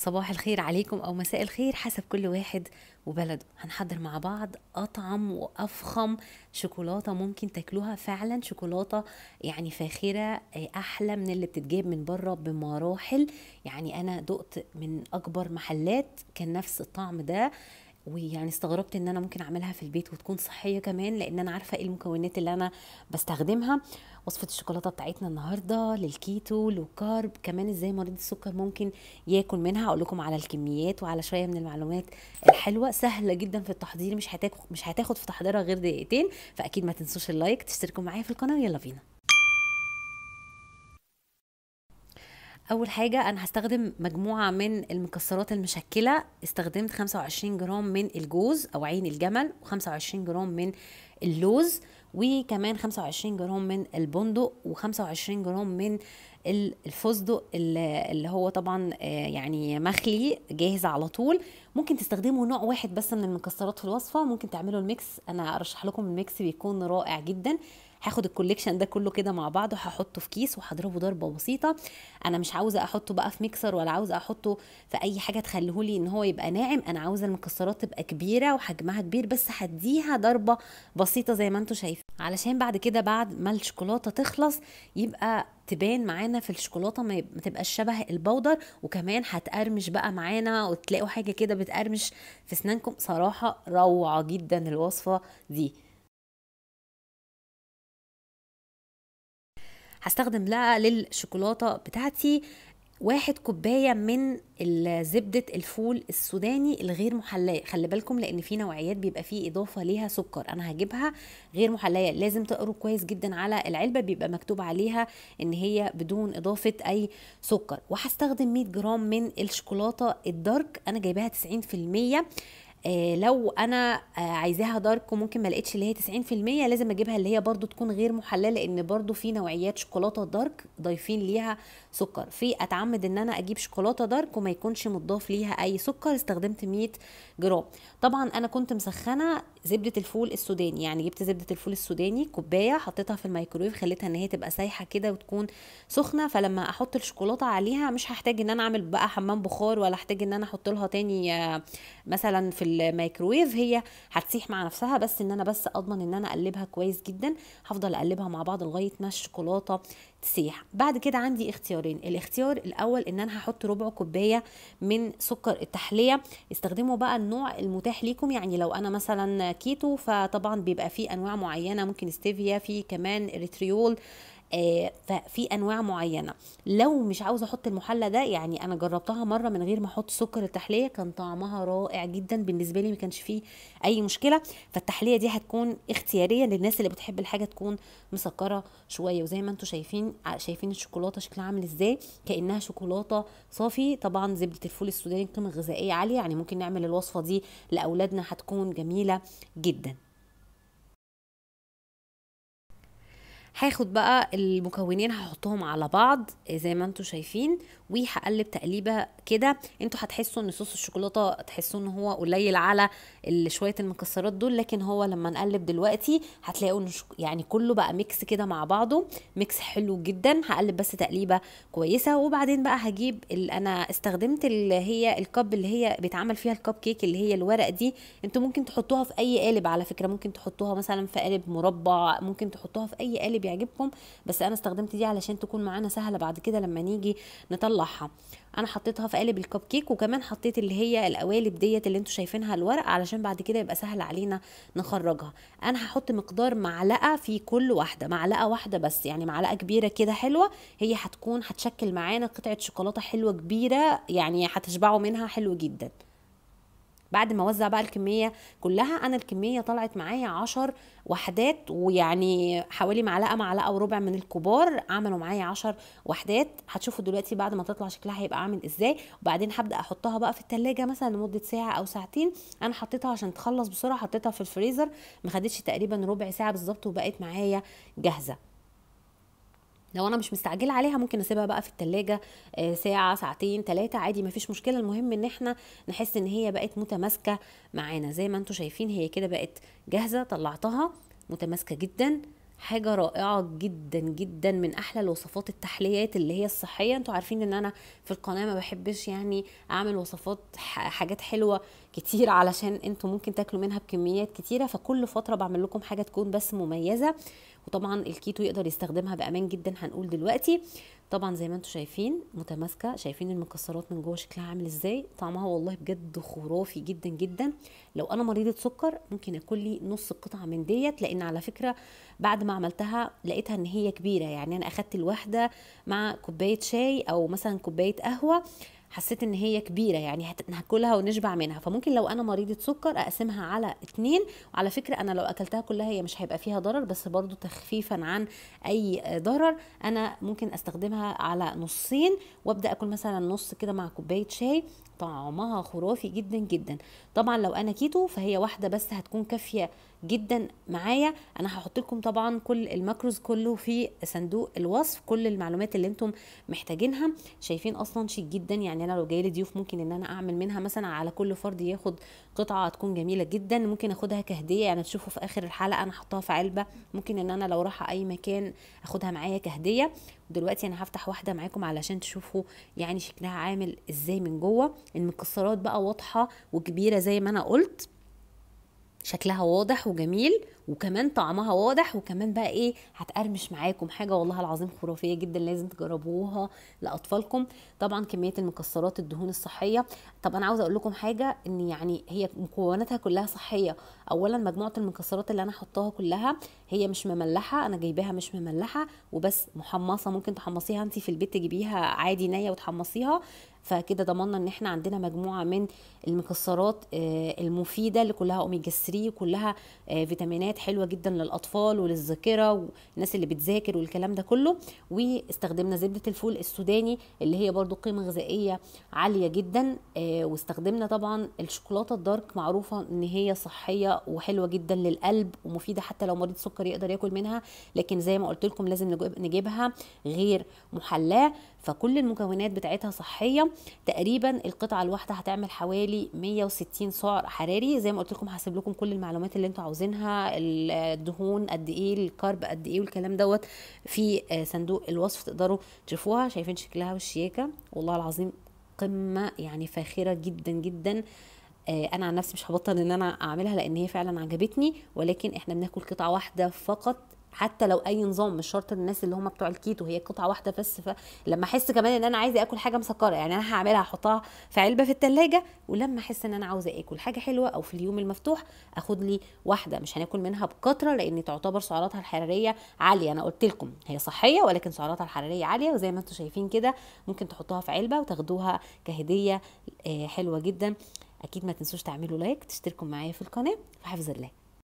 صباح الخير عليكم او مساء الخير حسب كل واحد وبلده هنحضر مع بعض اطعم وافخم شوكولاته ممكن تاكلوها فعلا شوكولاته يعني فاخره آه، احلى من اللي بتتجاب من بره بمراحل يعني انا دقت من اكبر محلات كان نفس الطعم ده ويعني استغربت ان انا ممكن اعملها في البيت وتكون صحيه كمان لان انا عارفه ايه المكونات اللي انا بستخدمها وصفه الشوكولاته بتاعتنا النهارده للكيتو للكارب كمان ازاي مريض السكر ممكن ياكل منها اقول لكم على الكميات وعلى شويه من المعلومات الحلوه سهله جدا في التحضير مش هتاخد مش هتاخد في تحضيرها غير دقيقتين فاكيد ما تنسوش اللايك تشتركوا معايا في القناه يلا بينا اول حاجه انا هستخدم مجموعه من المكسرات المشكله استخدمت 25 جرام من الجوز او عين الجمل و25 جرام من اللوز وكمان 25 جرام من البندق و25 جرام من الفستق اللي هو طبعا آه، يعني مخلي جاهز على طول ممكن تستخدموا نوع واحد بس من المكسرات في الوصفه ممكن تعملوا الميكس انا ارشح لكم الميكس بيكون رائع جدا هاخد الكوليكشن ده كله كده مع بعض هحطه في كيس وهضربه ضربه بسيطه انا مش عاوزه احطه بقى في ميكسر ولا عاوزه احطه في اي حاجه تخليهولي ان هو يبقى ناعم انا عاوزه المكسرات تبقى كبيره وحجمها كبير بس هديها ضربه بسيطه زي ما انتم شايفين علشان بعد كده بعد ما الشوكولاته تخلص يبقى تبان معانا في الشوكولاته ما تبقاش شبه البودر وكمان هتقرمش بقى معانا وتلاقوا حاجه كده بتقرمش في اسنانكم صراحه روعه جدا الوصفه دي هستخدم بقى للشوكولاته بتاعتي واحد كوباية من زبدة الفول السوداني الغير محلية خلي بالكم لأن في نوعيات بيبقى فيه إضافة ليها سكر أنا هجيبها غير محلية لازم تقروا كويس جدا على العلبة بيبقى مكتوب عليها إن هي بدون إضافة أي سكر وهستخدم 100 جرام من الشوكولاتة الدارك أنا جايباها 90% آه، لو انا آه، عايزاها دارك وممكن ما لقيتش اللي هي 90% لازم اجيبها اللي هي برضو تكون غير محلله لان برضو في نوعيات شوكولاته دارك ضايفين ليها سكر في اتعمد ان انا اجيب شوكولاته دارك وما يكونش مضاف ليها اي سكر استخدمت 100 جرام طبعا انا كنت مسخنه زبده الفول السوداني يعني جبت زبده الفول السوداني كوبايه حطيتها في الميكرويف خليتها ان هي تبقى سايحه كده وتكون سخنه فلما احط الشوكولاته عليها مش هحتاج ان انا اعمل بقى حمام بخار ولا احتاج ان انا احط لها تاني آه، مثلا في الميكرويف هي هتسيح مع نفسها بس ان انا بس اضمن ان انا اقلبها كويس جدا هفضل اقلبها مع بعض لغايه ما الشوكولاته تسيح بعد كده عندي اختيارين الاختيار الاول ان انا هحط ربع كوبايه من سكر التحليه استخدموا بقى النوع المتاح ليكم يعني لو انا مثلا كيتو فطبعا بيبقى فيه انواع معينه ممكن ستيفيا فيه كمان آه آه، ففي انواع معينه لو مش عاوزه احط المحلى ده يعني انا جربتها مره من غير ما احط سكر التحليه كان طعمها رائع جدا بالنسبه لي ما كانش فيه اي مشكله فالتحليه دي هتكون اختياريه للناس اللي بتحب الحاجه تكون مسكره شويه وزي ما انتم شايفين شايفين الشوكولاته شكلها عامل ازاي كانها شوكولاته صافي طبعا زبده الفول السوداني قيمه غذائيه عاليه يعني ممكن نعمل الوصفه دي لاولادنا هتكون جميله جدا هاخد بقى المكونين هحطهم على بعض آه، زي ما انتم شايفين وهقلب تقليبه كده انتوا هتحسوا ان صوص الشوكولاته تحسوا ان هو قليل على شويه المكسرات دول لكن هو لما نقلب دلوقتي هتلاقوا ان يعني كله بقى ميكس كده مع بعضه ميكس حلو جدا هقلب بس تقليبه كويسه وبعدين بقى هجيب انا استخدمت اللي هي الكب اللي هي بيتعمل فيها الكب كيك اللي هي الورق دي انتوا ممكن تحطوها في اي قالب على فكره ممكن تحطوها مثلا في قالب مربع ممكن تحطوها في اي قالب بيعجبكم بس انا استخدمت دي علشان تكون معانا سهله بعد كده لما نيجي نطلعها انا حطيتها في قالب الكب كيك وكمان حطيت اللي هي القوالب ديت اللي انتم شايفينها الورق علشان بعد كده يبقى سهل علينا نخرجها انا هحط مقدار معلقه في كل واحده معلقه واحده بس يعني معلقه كبيره كده حلوه هي هتكون هتشكل معانا قطعه شوكولاته حلوه كبيره يعني هتشبعوا منها حلو جدا بعد ما اوزع بقى الكميه كلها انا الكميه طلعت معايا 10 وحدات ويعني حوالي معلقه معلقه وربع من الكبار عملوا معايا 10 وحدات هتشوفوا دلوقتي بعد ما تطلع شكلها هيبقى عامل ازاي وبعدين هبدا احطها بقى في التلاجة مثلا لمده ساعه او ساعتين انا حطيتها عشان تخلص بسرعه حطيتها في الفريزر ما خدتش تقريبا ربع ساعه بالظبط وبقت معايا جاهزه لو انا مش مستعجله عليها ممكن اسيبها بقى في التلاجة آه، ساعه ساعتين ثلاثه عادي مفيش مشكله المهم ان احنا نحس ان هي بقت متماسكه معانا زي ما انتم شايفين هي كده بقت جاهزه طلعتها متماسكه جدا حاجة رائعة جدا جدا من أحلى الوصفات التحليات اللي هي الصحية انتوا عارفين ان أنا في القناة ما بحبش يعني أعمل وصفات حاجات حلوة كتير علشان انتوا ممكن تاكلوا منها بكميات كتيرة فكل فترة بعمل لكم حاجة تكون بس مميزة وطبعا الكيتو يقدر يستخدمها بامان جدا هنقول دلوقتي طبعا زي ما انتم شايفين متماسكه شايفين المكسرات من جوه شكلها عامل ازاي طعمها والله بجد خرافي جدا جدا لو انا مريضه سكر ممكن اكل لي نص قطعه من ديت لان على فكره بعد ما عملتها لقيتها ان هي كبيره يعني انا اخدت الواحده مع كوبايه شاي او مثلا كوبايه قهوه حسيت ان هي كبيره يعني هاكلها ونشبع منها فممكن لو انا مريضه سكر اقسمها على اتنين وعلى فكره انا لو اكلتها كلها هي مش هيبقى فيها ضرر بس برضو تخفيفا عن اي ضرر انا ممكن استخدمها على نصين وابدا اكل مثلا نص كده مع كوبايه شاي طعمها خرافي جدا جدا طبعا لو انا كيتو فهي واحده بس هتكون كافيه جدا معايا انا هحط لكم طبعا كل الماكروز كله في صندوق الوصف كل المعلومات اللي انتم محتاجينها شايفين اصلا شيك جدا يعني انا لو جاي ضيوف ممكن ان انا اعمل منها مثلا على كل فرد ياخد قطعه هتكون جميله جدا ممكن اخدها كهديه يعني تشوفوا في اخر الحلقه انا حطاها في علبه ممكن ان انا لو رايحه اي مكان اخدها معايا كهديه دلوقتي انا هفتح واحده معاكم علشان تشوفوا يعني شكلها عامل ازاي من جوه المكسرات بقى واضحه وكبيره زي ما انا قلت شكلها واضح وجميل وكمان طعمها واضح وكمان بقى ايه هتقرمش معاكم حاجه والله العظيم خرافيه جدا لازم تجربوها لاطفالكم طبعا كميه المكسرات الدهون الصحيه طب انا عاوزه اقول لكم حاجه ان يعني هي مكوناتها كلها صحيه اولا مجموعه المكسرات اللي انا حطاها كلها هي مش مملحه انا جايباها مش مملحه وبس محمصه ممكن تحمصيها انت في البيت تجيبيها عادي نيه وتحمصيها فكده ضمننا ان احنا عندنا مجموعه من المكسرات آه، المفيده اللي كلها اوميجا 3 كلها فيتامينات حلوه جدا للاطفال وللذاكره والناس اللي بتذاكر والكلام ده كله واستخدمنا زبده الفول السوداني اللي هي برده قيمه غذائيه عاليه جدا آه، واستخدمنا طبعا الشوكولاته الدارك معروفه ان هي صحيه وحلوه جدا للقلب ومفيده حتى لو مريض سكر يقدر ياكل منها لكن زي ما قلت لكم لازم نجيبها غير محلاه فكل المكونات بتاعتها صحيه تقريبا القطعه الواحده هتعمل حوالي 160 سعر حراري زي ما قلت لكم هسيب لكم كل المعلومات اللي انتوا عاوزينها الدهون قد ايه الكرب قد ايه والكلام دوت في آه، صندوق الوصف تقدروا تشوفوها شايفين شكلها والشياكه والله العظيم قمه يعني فاخره جدا جدا آه، انا عن نفسي مش هبطل ان انا اعملها لان هي فعلا عجبتني ولكن احنا بناكل قطعه واحده فقط حتى لو اي نظام مش شرط الناس اللي هم بتوع الكيتو هي قطعه واحده بس فلما احس كمان ان انا عايزه اكل حاجه مسكره يعني انا هعملها احطها في علبه في الثلاجه ولما احس ان انا عاوزه اكل حاجه حلوه او في اليوم المفتوح اخد لي واحده مش هناكل منها بكتره لان تعتبر سعراتها الحراريه عاليه انا قلت لكم هي صحيه ولكن سعراتها الحراريه عاليه وزي ما انتم شايفين كده ممكن تحطوها في علبه وتاخدوها كهديه آه، حلوه جدا اكيد ما تنسوش تعملوا لايك تشتركوا معايا في القناه في حفظ الله